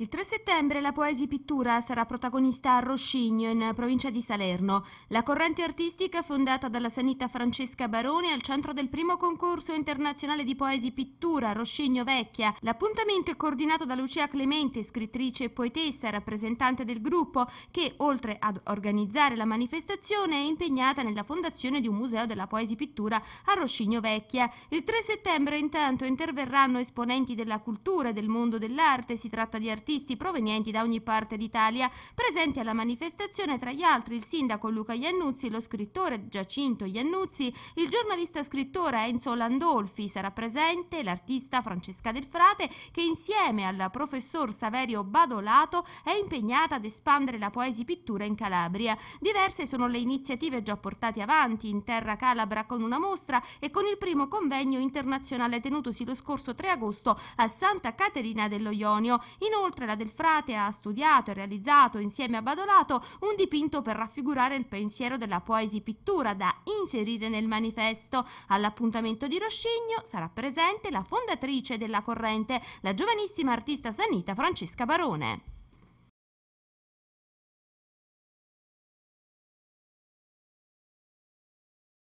Il 3 settembre la Poesi Pittura sarà protagonista a Roscigno, in provincia di Salerno. La corrente artistica fondata dalla sanita Francesca Barone è al centro del primo concorso internazionale di Poesi Pittura Roscigno Vecchia. L'appuntamento è coordinato da Lucia Clemente, scrittrice e poetessa, rappresentante del gruppo, che oltre ad organizzare la manifestazione è impegnata nella fondazione di un museo della Poesi Pittura a Roscigno Vecchia. Il 3 settembre intanto interverranno esponenti della cultura e del mondo dell'arte, si tratta di artisti artisti provenienti da ogni parte d'Italia. Presenti alla manifestazione tra gli altri il sindaco Luca Iannuzzi, lo scrittore Giacinto Iannuzzi, il giornalista scrittore Enzo Landolfi sarà presente, l'artista Francesca Del Frate che insieme al professor Saverio Badolato è impegnata ad espandere la poesi pittura in Calabria. Diverse sono le iniziative già portate avanti in terra calabra con una mostra e con il primo convegno internazionale tenutosi lo scorso 3 agosto a Santa Caterina dello Ionio. Inoltre Oltre alla del frate ha studiato e realizzato insieme a Badolato un dipinto per raffigurare il pensiero della poesi pittura da inserire nel manifesto. All'appuntamento di Roscigno sarà presente la fondatrice della corrente, la giovanissima artista sanita Francesca Barone.